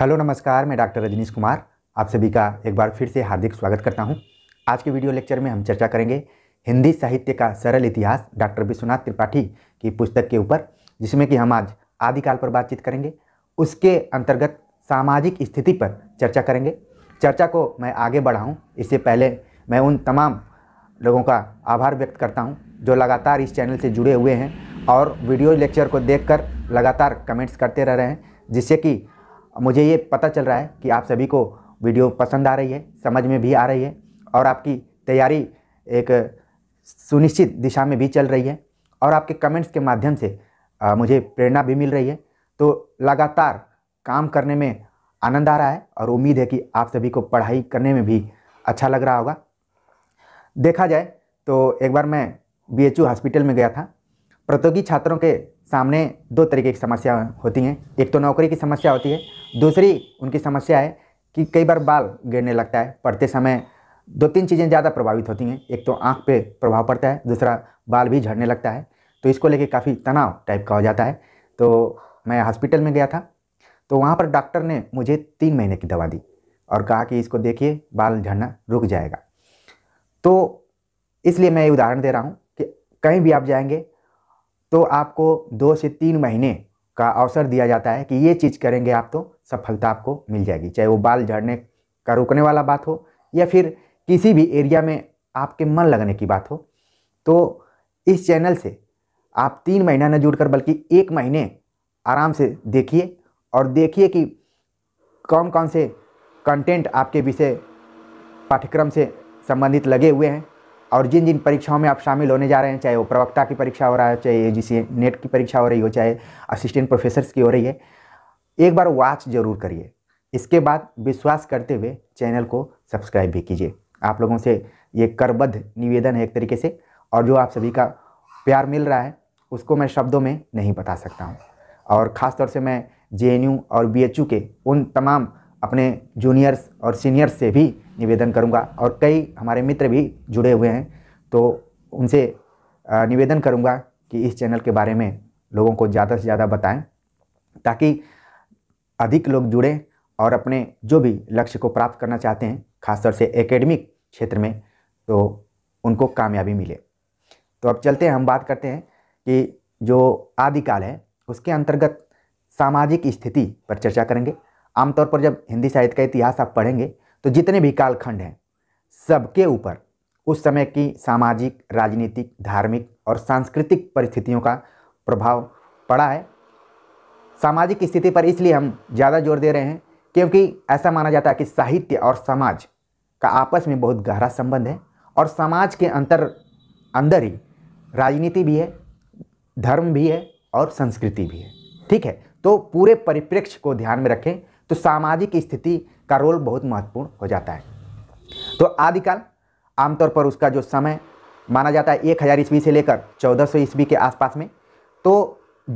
hello नमस्कार मैं doctor Rajneesh Kumar आप सभी का एक बार फिर से हार्दिक स्वागत करता हूं आज के वीडियो लेक्चर में हम चर्चा करेंगे हिंदी साहित्य का सरल इतिहास डॉक्टर विश्वनाथ त्रिपाठी की पुस्तक के ऊपर जिसमें कि हम आज आदिकाल पर बातचीत करेंगे उसके अंतर्गत सामाजिक स्थिति पर चर्चा करेंगे चर्चा को मैं आगे बढ़ाऊँ इससे पहले मैं उन तमाम लोगों का आभार व्यक्त करता हूँ जो लगातार इस चैनल से जुड़े हुए हैं और वीडियो लेक्चर को देख लगातार कमेंट्स करते रह रहे हैं जिससे कि मुझे ये पता चल रहा है कि आप सभी को वीडियो पसंद आ रही है समझ में भी आ रही है और आपकी तैयारी एक सुनिश्चित दिशा में भी चल रही है और आपके कमेंट्स के माध्यम से आ, मुझे प्रेरणा भी मिल रही है तो लगातार काम करने में आनंद आ रहा है और उम्मीद है कि आप सभी को पढ़ाई करने में भी अच्छा लग रहा होगा देखा जाए तो एक बार मैं बी हॉस्पिटल में गया था प्रतियोगी छात्रों के सामने दो तरीके की समस्या होती हैं एक तो नौकरी की समस्या होती है दूसरी उनकी समस्या है कि कई बार बाल गिरने लगता है पढ़ते समय दो तीन चीज़ें ज़्यादा प्रभावित होती हैं एक तो आँख पे प्रभाव पड़ता है दूसरा बाल भी झड़ने लगता है तो इसको लेके काफ़ी तनाव टाइप का हो जाता है तो मैं हॉस्पिटल में गया था तो वहाँ पर डॉक्टर ने मुझे तीन महीने की दवा दी और कहा कि इसको देखिए बाल झड़ना रुक जाएगा तो इसलिए मैं ये उदाहरण दे रहा हूँ कि कहीं भी आप जाएंगे तो आपको दो से तीन महीने का अवसर दिया जाता है कि ये चीज़ करेंगे आप तो सफलता आपको मिल जाएगी चाहे वो बाल झड़ने का रोकने वाला बात हो या फिर किसी भी एरिया में आपके मन लगने की बात हो तो इस चैनल से आप तीन महीना न जुड़ कर बल्कि एक महीने आराम से देखिए और देखिए कि कौन कौन से कंटेंट आपके विषय पाठ्यक्रम से संबंधित लगे हुए हैं और जिन जिन परीक्षाओं में आप शामिल होने जा रहे हैं चाहे वो प्रवक्ता की परीक्षा हो रहा है चाहे जिसे नेट की परीक्षा हो रही हो चाहे असिस्टेंट प्रोफेसर की हो रही है एक बार वॉच जरूर करिए इसके बाद विश्वास करते हुए चैनल को सब्सक्राइब भी कीजिए आप लोगों से ये करबद्ध निवेदन है एक तरीके से और जो आप सभी का प्यार मिल रहा है उसको मैं शब्दों में नहीं बता सकता हूँ और ख़ासतौर से मैं जे और बी के उन तमाम अपने जूनियर्स और सीनियर्स से भी निवेदन करूँगा और कई हमारे मित्र भी जुड़े हुए हैं तो उनसे निवेदन करूँगा कि इस चैनल के बारे में लोगों को ज़्यादा से ज़्यादा बताएं ताकि अधिक लोग जुड़ें और अपने जो भी लक्ष्य को प्राप्त करना चाहते हैं खासतौर से एकेडमिक क्षेत्र में तो उनको कामयाबी मिले तो अब चलते हैं हम बात करते हैं कि जो आदिकाल है उसके अंतर्गत सामाजिक स्थिति पर चर्चा करेंगे आमतौर पर जब हिंदी साहित्य का इतिहास आप पढ़ेंगे तो जितने भी कालखंड हैं सबके ऊपर उस समय की सामाजिक राजनीतिक धार्मिक और सांस्कृतिक परिस्थितियों का प्रभाव पड़ा है सामाजिक स्थिति पर इसलिए हम ज़्यादा जोर दे रहे हैं क्योंकि ऐसा माना जाता है कि साहित्य और समाज का आपस में बहुत गहरा संबंध है और समाज के अंतर अंदर ही राजनीति भी है धर्म भी है और संस्कृति भी है ठीक है तो पूरे परिप्रेक्ष्य को ध्यान में रखें तो सामाजिक स्थिति का रोल बहुत महत्वपूर्ण हो जाता है तो आदिकाल आमतौर पर उसका जो समय माना जाता है एक हज़ार ईस्वी से लेकर चौदह सौ ईस्वी के आसपास में तो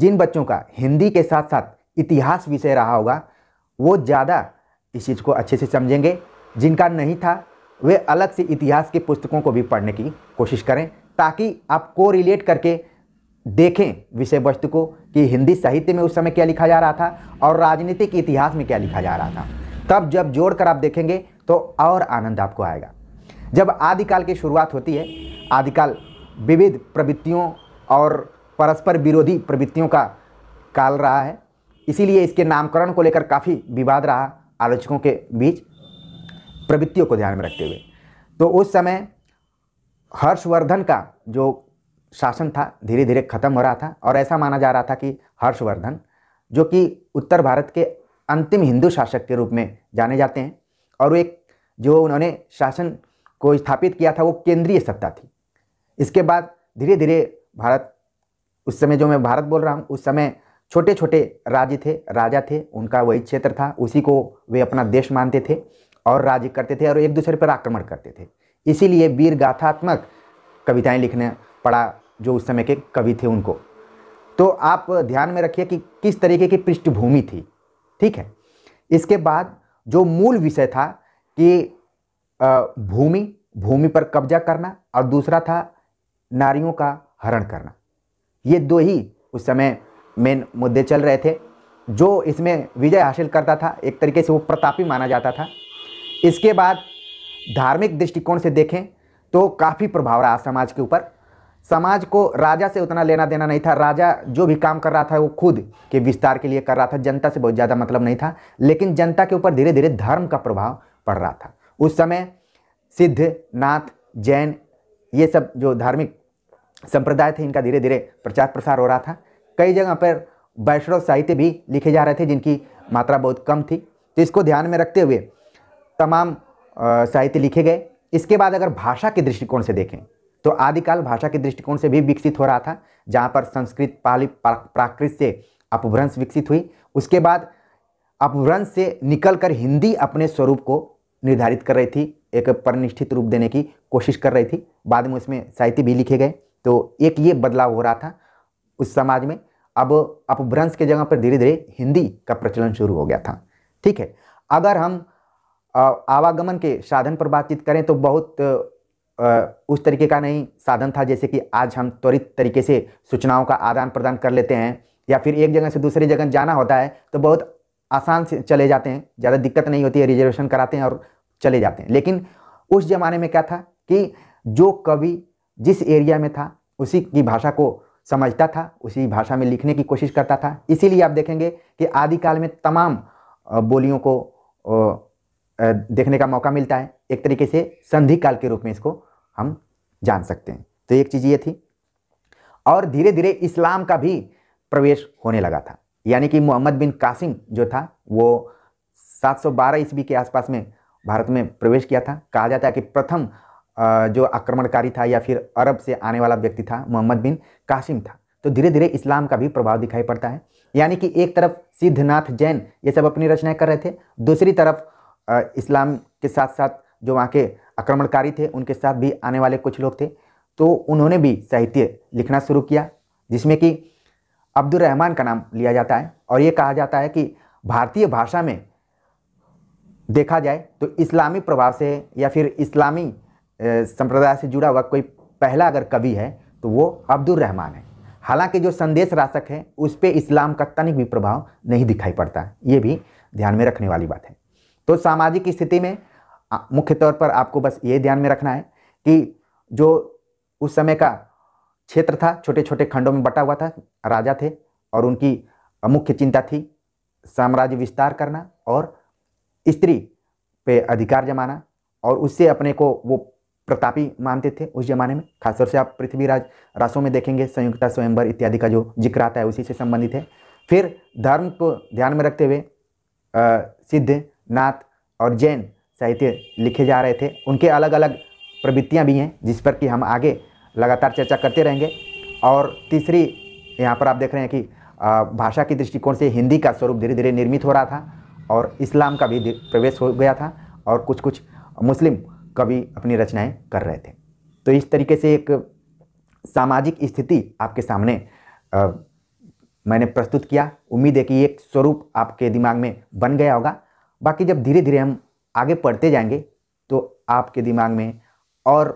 जिन बच्चों का हिंदी के साथ साथ इतिहास विषय रहा होगा वो ज़्यादा इस चीज़ को अच्छे से समझेंगे जिनका नहीं था वे अलग से इतिहास की पुस्तकों को भी पढ़ने की कोशिश करें ताकि आप को रिलेट करके देखें विषय वस्तु को कि हिंदी साहित्य में उस समय क्या लिखा जा रहा था और राजनीतिक इतिहास में क्या लिखा जा रहा था तब जब जोड़कर आप देखेंगे तो और आनंद आपको आएगा जब आदिकाल की शुरुआत होती है आदिकाल विविध प्रवृत्तियों और परस्पर विरोधी प्रवृत्तियों का काल रहा है इसीलिए इसके नामकरण को लेकर काफ़ी विवाद रहा आलोचकों के बीच प्रवृत्तियों को ध्यान में रखते हुए तो उस समय हर्षवर्धन का जो शासन था धीरे धीरे ख़त्म हो रहा था और ऐसा माना जा रहा था कि हर्षवर्धन जो कि उत्तर भारत के अंतिम हिंदू शासक के रूप में जाने जाते हैं और एक जो उन्होंने शासन को स्थापित किया था वो केंद्रीय सत्ता थी इसके बाद धीरे धीरे भारत उस समय जो मैं भारत बोल रहा हूँ उस समय छोटे छोटे राज्य थे राजा थे उनका वही क्षेत्र था उसी को वे अपना देश मानते थे और राज्य करते थे और एक दूसरे पर आक्रमण करते थे इसीलिए वीर गाथात्मक कविताएं लिखने पड़ा जो उस समय के कवि थे उनको तो आप ध्यान में रखिए कि किस तरीके की पृष्ठभूमि थी ठीक है इसके बाद जो मूल विषय था कि भूमि भूमि पर कब्जा करना और दूसरा था नारियों का हरण करना ये दो ही उस समय मेन मुद्दे चल रहे थे जो इसमें विजय हासिल करता था एक तरीके से वो प्रतापी माना जाता था इसके बाद धार्मिक दृष्टिकोण से देखें तो काफ़ी प्रभाव रहा समाज के ऊपर समाज को राजा से उतना लेना देना नहीं था राजा जो भी काम कर रहा था वो खुद के विस्तार के लिए कर रहा था जनता से बहुत ज़्यादा मतलब नहीं था लेकिन जनता के ऊपर धीरे धीरे धर्म का प्रभाव पड़ रहा था उस समय सिद्ध नाथ जैन ये सब जो धार्मिक संप्रदाय थे इनका धीरे धीरे प्रचार प्रसार हो रहा था कई जगह पर वैष्णव साहित्य भी लिखे जा रहे थे जिनकी मात्रा बहुत कम थी तो इसको ध्यान में रखते हुए तमाम साहित्य लिखे गए इसके बाद अगर भाषा के दृष्टिकोण से देखें तो आदिकाल भाषा के दृष्टिकोण से भी विकसित हो रहा था जहाँ पर संस्कृत पाली प्राकृत से अपभ्रंश विकसित हुई उसके बाद अपभ्रंश से निकलकर हिंदी अपने स्वरूप को निर्धारित कर रही थी एक परनिष्ठित रूप देने की कोशिश कर रही थी बाद में उसमें साहित्य भी लिखे गए तो एक ये बदलाव हो रहा था उस समाज में अब अपभ्रंश के जगह पर धीरे धीरे हिंदी का प्रचलन शुरू हो गया था ठीक है अगर हम आवागमन के साधन पर बातचीत करें तो बहुत उस तरीके का नहीं साधन था जैसे कि आज हम त्वरित तरीके से सूचनाओं का आदान प्रदान कर लेते हैं या फिर एक जगह से दूसरी जगह जाना होता है तो बहुत आसान से चले जाते हैं ज़्यादा दिक्कत नहीं होती है रिजर्वेशन कराते हैं और चले जाते हैं लेकिन उस ज़माने में क्या था कि जो कवि जिस एरिया में था उसी की भाषा को समझता था उसी भाषा में लिखने की कोशिश करता था इसीलिए आप देखेंगे कि आदिकाल में तमाम बोलियों को देखने का मौका मिलता है एक तरीके से संधि काल के रूप में इसको हम जान सकते हैं तो एक चीज़ ये थी और धीरे धीरे इस्लाम का भी प्रवेश होने लगा था यानी कि मोहम्मद बिन कासिम जो था वो 712 ईस्वी के आसपास में भारत में प्रवेश किया था कहा जाता है कि प्रथम जो आक्रमणकारी था या फिर अरब से आने वाला व्यक्ति था मोहम्मद बिन कासिम था तो धीरे धीरे इस्लाम का भी प्रभाव दिखाई पड़ता है यानी कि एक तरफ सिद्धनाथ जैन ये सब अपनी रचनाएं कर रहे थे दूसरी तरफ इस्लाम के साथ साथ जो वहाँ के आक्रमणकारी थे उनके साथ भी आने वाले कुछ लोग थे तो उन्होंने भी साहित्य लिखना शुरू किया जिसमें कि अब्दुल रहमान का नाम लिया जाता है और ये कहा जाता है कि भारतीय भाषा में देखा जाए तो इस्लामी प्रभाव से या फिर इस्लामी संप्रदाय से जुड़ा हुआ कोई पहला अगर कवि है तो वो अब्दुल रहमान है हालांकि जो संदेश राशक है उस पर इस्लाम का तनिक भी प्रभाव नहीं दिखाई पड़ता ये भी ध्यान में रखने वाली बात है तो सामाजिक स्थिति में मुख्य तौर पर आपको बस ये ध्यान में रखना है कि जो उस समय का क्षेत्र था छोटे छोटे खंडों में बटा हुआ था राजा थे और उनकी मुख्य चिंता थी साम्राज्य विस्तार करना और स्त्री पे अधिकार जमाना और उससे अपने को वो प्रतापी मानते थे उस जमाने में खासतौर से आप पृथ्वीराज रासों में देखेंगे संयुक्ता स्वयंवर इत्यादि का जो जिक्र आता है उसी से संबंधित है फिर धर्म को ध्यान में रखते हुए सिद्ध नाथ और जैन साहित्य लिखे जा रहे थे उनके अलग अलग प्रवृत्तियाँ भी हैं जिस पर कि हम आगे लगातार चर्चा करते रहेंगे और तीसरी यहाँ पर आप देख रहे हैं कि भाषा के दृष्टिकोण से हिंदी का स्वरूप धीरे धीरे निर्मित हो रहा था और इस्लाम का भी प्रवेश हो गया था और कुछ कुछ मुस्लिम कवि अपनी रचनाएं कर रहे थे तो इस तरीके से एक सामाजिक स्थिति आपके सामने आ, मैंने प्रस्तुत किया उम्मीद है कि एक स्वरूप आपके दिमाग में बन गया होगा बाकी जब धीरे धीरे हम आगे पढ़ते जाएंगे तो आपके दिमाग में और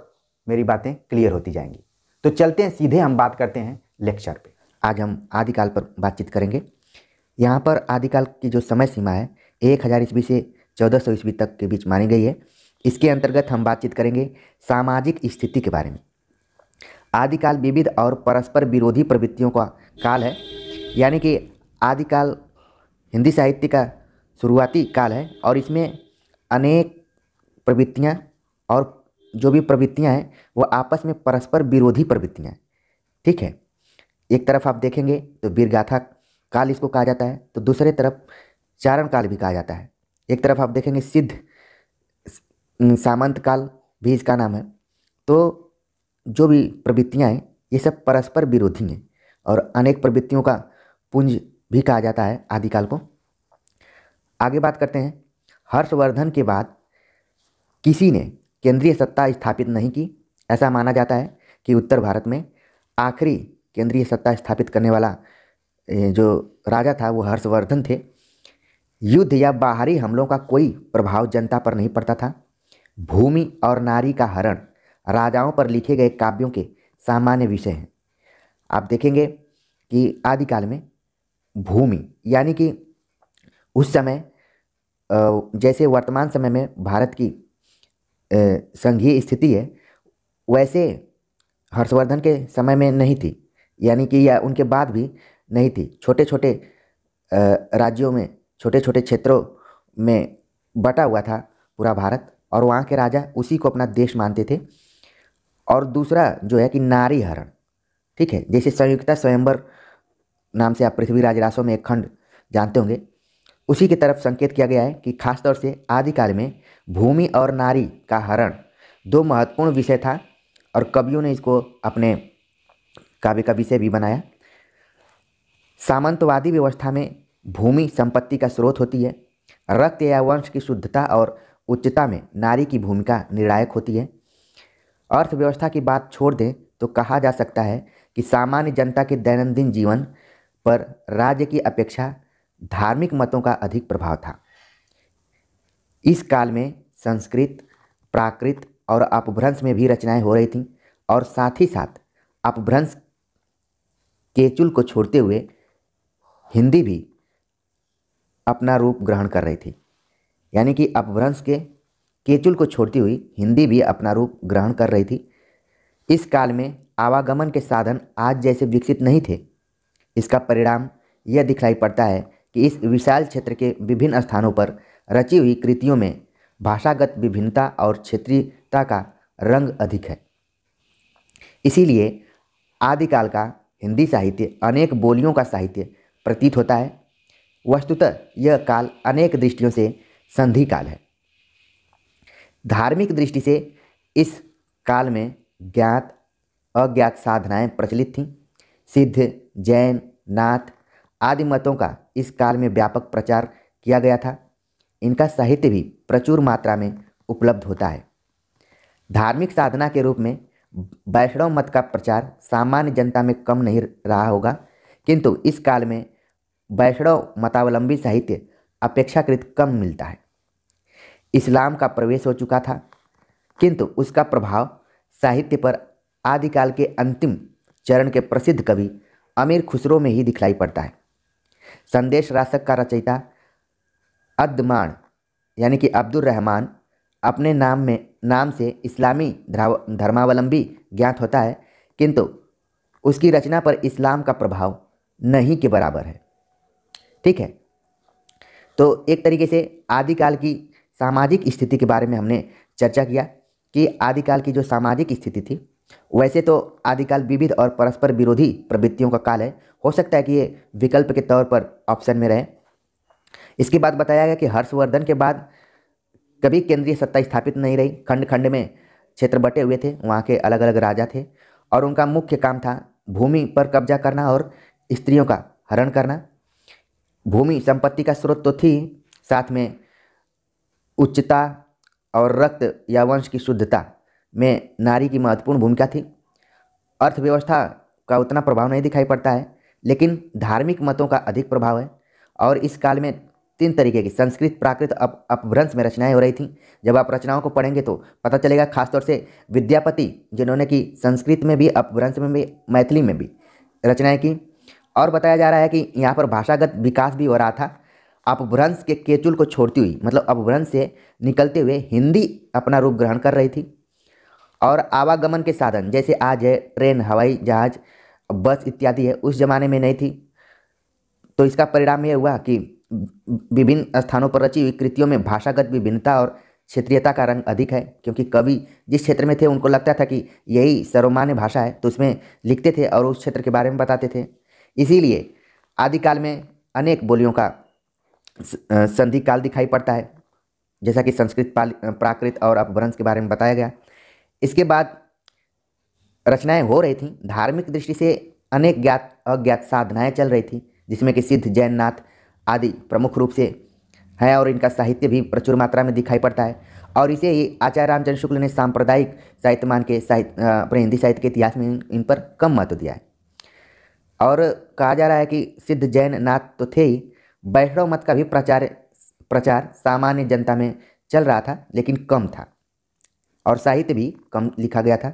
मेरी बातें क्लियर होती जाएंगी तो चलते हैं सीधे हम बात करते हैं लेक्चर पे आज हम आदिकाल पर बातचीत करेंगे यहाँ पर आदिकाल की जो समय सीमा है एक हज़ार ईस्वी से चौदह सौ ईस्वी तक के बीच मानी गई है इसके अंतर्गत हम बातचीत करेंगे सामाजिक स्थिति के बारे में आदिकाल विविध और परस्पर विरोधी प्रवृत्तियों का काल है यानी कि आदिकाल हिंदी साहित्य का शुरुआती काल है और इसमें अनेक प्रवृत्तियाँ और जो भी प्रवृत्तियाँ हैं वो आपस में परस्पर विरोधी प्रवृत्तियाँ हैं ठीक है एक तरफ आप देखेंगे तो वीरगाथा काल इसको कहा जाता है तो दूसरे तरफ चारण काल भी कहा जाता है एक तरफ आप देखेंगे सिद्ध सामंत काल भी इसका नाम है तो जो भी प्रवृत्तियाँ हैं ये सब परस्पर विरोधी हैं और अनेक प्रवृत्तियों का पुंज भी कहा जाता है आदिकाल को आगे बात करते हैं हर्षवर्धन के बाद किसी ने केंद्रीय सत्ता स्थापित नहीं की ऐसा माना जाता है कि उत्तर भारत में आखिरी केंद्रीय सत्ता स्थापित करने वाला जो राजा था वो हर्षवर्धन थे युद्ध या बाहरी हमलों का कोई प्रभाव जनता पर नहीं पड़ता था भूमि और नारी का हरण राजाओं पर लिखे गए काव्यों के सामान्य विषय हैं आप देखेंगे कि आदिकाल में भूमि यानी कि उस समय जैसे वर्तमान समय में भारत की संघीय स्थिति है वैसे हर्षवर्धन के समय में नहीं थी यानी कि या उनके बाद भी नहीं थी छोटे छोटे राज्यों में छोटे छोटे क्षेत्रों में बटा हुआ था पूरा भारत और वहाँ के राजा उसी को अपना देश मानते थे और दूसरा जो है कि नारी हरण ठीक है जैसे संयुक्ता स्वयंवर नाम से आप पृथ्वीराज राजरासों में एक खंड जानते होंगे उसी की तरफ संकेत किया गया है कि खासतौर से आदिकाल में भूमि और नारी का हरण दो महत्वपूर्ण विषय था और कवियों ने इसको अपने काव्य का विषय भी बनाया सामंतवादी व्यवस्था में भूमि संपत्ति का स्रोत होती है रक्त या वंश की शुद्धता और उच्चता में नारी की भूमिका निर्णायक होती है अर्थव्यवस्था की बात छोड़ दें तो कहा जा सकता है कि सामान्य जनता के दैनंदिन जीवन पर राज्य की अपेक्षा धार्मिक मतों का अधिक प्रभाव था इस काल में संस्कृत प्राकृत और अपभ्रंश में भी रचनाएं हो रही थीं और साथ ही साथ अपभ्रंश केचुल को छोड़ते हुए हिंदी भी अपना रूप ग्रहण कर रही थी यानी कि अपभ्रंश के केचुल को छोड़ती हुई हिंदी भी अपना रूप ग्रहण कर रही थी इस काल में आवागमन के साधन आज जैसे विकसित नहीं थे इसका परिणाम यह दिखाई पड़ता है कि इस विशाल क्षेत्र के विभिन्न स्थानों पर रची हुई कृतियों में भाषागत विभिन्नता और क्षेत्रीयता का रंग अधिक है इसीलिए आदिकाल का हिंदी साहित्य अनेक बोलियों का साहित्य प्रतीत होता है वस्तुतः यह काल अनेक दृष्टियों से संधि काल है धार्मिक दृष्टि से इस काल में ज्ञात अज्ञात साधनाएं प्रचलित थीं सिद्ध जैन नाथ आदि मतों का इस काल में व्यापक प्रचार किया गया था इनका साहित्य भी प्रचुर मात्रा में उपलब्ध होता है धार्मिक साधना के रूप में वैष्णव मत का प्रचार सामान्य जनता में कम नहीं रहा होगा किंतु इस काल में वैष्णव मतावलंबी साहित्य अपेक्षाकृत कम मिलता है इस्लाम का प्रवेश हो चुका था किंतु उसका प्रभाव साहित्य पर आदिकाल के अंतिम चरण के प्रसिद्ध कवि अमीर खुसरो में ही दिखलाई पड़ता है संदेश राशक का रचयिता अद्दमान यानी कि अब्दुल रहमान अपने नाम में नाम से इस्लामी धर्मावलंबी ज्ञात होता है किंतु उसकी रचना पर इस्लाम का प्रभाव नहीं के बराबर है ठीक है तो एक तरीके से आदिकाल की सामाजिक स्थिति के बारे में हमने चर्चा किया कि आदिकाल की जो सामाजिक स्थिति थी वैसे तो आदिकाल विविध और परस्पर विरोधी प्रवृत्तियों का काल है हो सकता है कि ये विकल्प के तौर पर ऑप्शन में रहे इसके बाद बताया गया कि हर्षवर्धन के बाद कभी केंद्रीय सत्ता स्थापित नहीं रही खंड खंड में क्षेत्र बटे हुए थे वहाँ के अलग अलग राजा थे और उनका मुख्य काम था भूमि पर कब्जा करना और स्त्रियों का हरण करना भूमि संपत्ति का स्रोत तो थी साथ में उच्चता और रक्त या वंश की शुद्धता में नारी की महत्वपूर्ण भूमिका थी अर्थव्यवस्था का उतना प्रभाव नहीं दिखाई पड़ता है लेकिन धार्मिक मतों का अधिक प्रभाव है और इस काल में तीन तरीके की संस्कृत प्राकृत अप अपभ्रंश में रचनाएं हो रही थीं जब आप रचनाओं को पढ़ेंगे तो पता चलेगा खासतौर से विद्यापति जिन्होंने कि संस्कृत में भी अपभ्रंश में भी मैथिली में भी रचनाएं की और बताया जा रहा है कि यहाँ पर भाषागत विकास भी हो रहा था अपभ्रंश के केचुल को छोड़ती हुई मतलब अपभ्रंश से निकलते हुए हिंदी अपना रूप ग्रहण कर रही थी और आवागमन के साधन जैसे आज है ट्रेन हवाई जहाज बस इत्यादि है उस जमाने में नहीं थी तो इसका परिणाम यह हुआ कि विभिन्न स्थानों पर रची हुई कृतियों में भाषागत विभिन्नता और क्षेत्रीयता का रंग अधिक है क्योंकि कवि जिस क्षेत्र में थे उनको लगता था कि यही सर्वमान्य भाषा है तो उसमें लिखते थे और उस क्षेत्र के बारे में बताते थे इसीलिए आदिकाल में अनेक बोलियों का संधि काल दिखाई पड़ता है जैसा कि संस्कृत प्राकृत और अपभ्रंश के बारे में बताया गया इसके बाद रचनाएं हो रही थी धार्मिक दृष्टि से अनेक ज्ञात अज्ञात साधनाएं चल रही थी जिसमें कि सिद्ध जैननाथ आदि प्रमुख रूप से है और इनका साहित्य भी प्रचुर मात्रा में दिखाई पड़ता है और इसे ही आचार्य रामचंद्र शुक्ल ने सांप्रदायिक साहित्यमान के साहित्य अपने हिंदी साहित्य के इतिहास में इन पर कम महत्व दिया है और कहा जा रहा है कि सिद्ध जैन नाथ तो थे ही वैष्णव मत का भी प्रचार प्रचार सामान्य जनता में चल रहा था लेकिन कम था और साहित्य भी कम लिखा गया था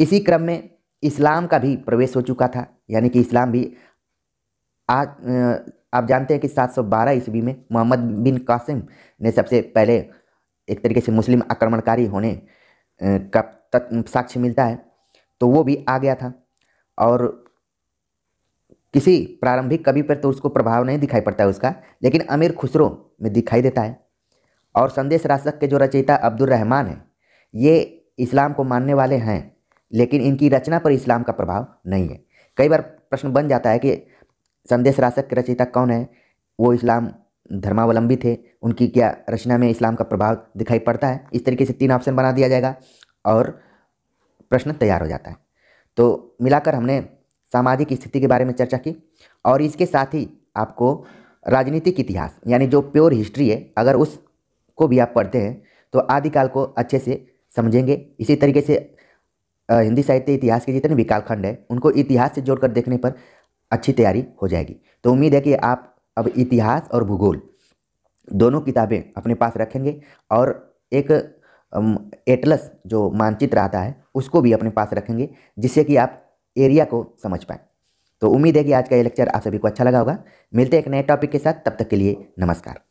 इसी क्रम में इस्लाम का भी प्रवेश हो चुका था यानी कि इस्लाम भी आज आप जानते हैं कि 712 ईस्वी में मोहम्मद बिन कासिम ने सबसे पहले एक तरीके से मुस्लिम आक्रमणकारी होने का साक्ष्य मिलता है तो वो भी आ गया था और किसी प्रारंभिक कवि पर तो उसको प्रभाव नहीं दिखाई पड़ता है उसका लेकिन अमीर खुसरो में दिखाई देता है और संदेश राशक के जो रचयिता अब्दुलरहमान रहमान है ये इस्लाम को मानने वाले हैं लेकिन इनकी रचना पर इस्लाम का प्रभाव नहीं है कई बार प्रश्न बन जाता है कि संदेश राशक के रचयिता कौन है वो इस्लाम धर्मावलंबी थे उनकी क्या रचना में इस्लाम का प्रभाव दिखाई पड़ता है इस तरीके से तीन ऑप्शन बना दिया जाएगा और प्रश्न तैयार हो जाता है तो मिलाकर हमने सामाजिक स्थिति के बारे में चर्चा की और इसके साथ ही आपको राजनीतिक इतिहास यानी जो प्योर हिस्ट्री है अगर उसको भी आप पढ़ते हैं तो आदिकाल को अच्छे से समझेंगे इसी तरीके से हिंदी साहित्य इतिहास के जितने भी कालखंड है उनको इतिहास से जोड़कर देखने पर अच्छी तैयारी हो जाएगी तो उम्मीद है कि आप अब इतिहास और भूगोल दोनों किताबें अपने पास रखेंगे और एक एटलस जो मानचित्र आता है उसको भी अपने पास रखेंगे जिससे कि आप एरिया को समझ पाएँ तो उम्मीद है कि आज का ये लेक्चर आप सभी को अच्छा लगा होगा मिलते हैं एक नए टॉपिक के साथ तब तक के लिए नमस्कार